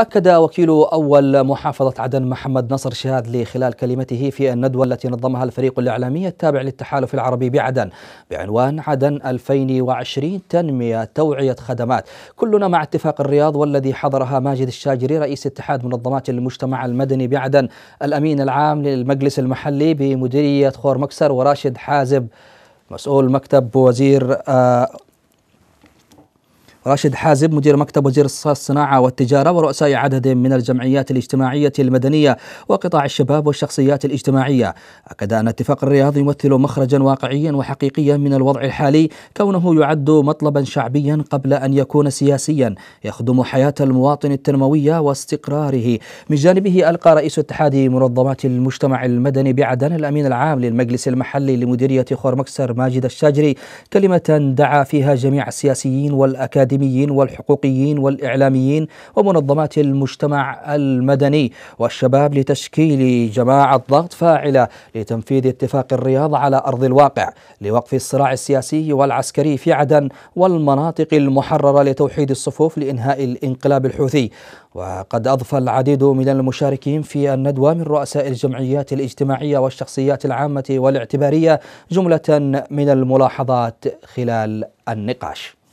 أكد وكيل أول محافظة عدن محمد نصر شاذلي خلال كلمته في الندوة التي نظمها الفريق الإعلامي التابع للتحالف العربي بعدن بعنوان عدن 2020 تنمية توعية خدمات كلنا مع اتفاق الرياض والذي حضرها ماجد الشاجري رئيس اتحاد منظمات المجتمع المدني بعدن الأمين العام للمجلس المحلي بمديرية خور مكسر وراشد حازب مسؤول مكتب وزير آه، راشد حازب مدير مكتب وزير الصناعة والتجارة ورؤساء عدد من الجمعيات الاجتماعية المدنية وقطاع الشباب والشخصيات الاجتماعية أكد أن اتفاق الرياض يمثل مخرجا واقعيا وحقيقيا من الوضع الحالي كونه يعد مطلبا شعبيا قبل أن يكون سياسيا يخدم حياة المواطن التنموية واستقراره من جانبه ألقى رئيس اتحاد منظمات المجتمع المدني بعدن الأمين العام للمجلس المحلي لمديرية خور مكسر ماجد الشاجري كلمة دعا فيها جميع السياسيين والأكاديميين الأكاديميين والحقوقيين والإعلاميين ومنظمات المجتمع المدني والشباب لتشكيل جماعة ضغط فاعلة لتنفيذ اتفاق الرياض على أرض الواقع لوقف الصراع السياسي والعسكري في عدن والمناطق المحررة لتوحيد الصفوف لإنهاء الانقلاب الحوثي وقد أضفى العديد من المشاركين في الندوة من رؤساء الجمعيات الاجتماعية والشخصيات العامة والاعتبارية جملة من الملاحظات خلال النقاش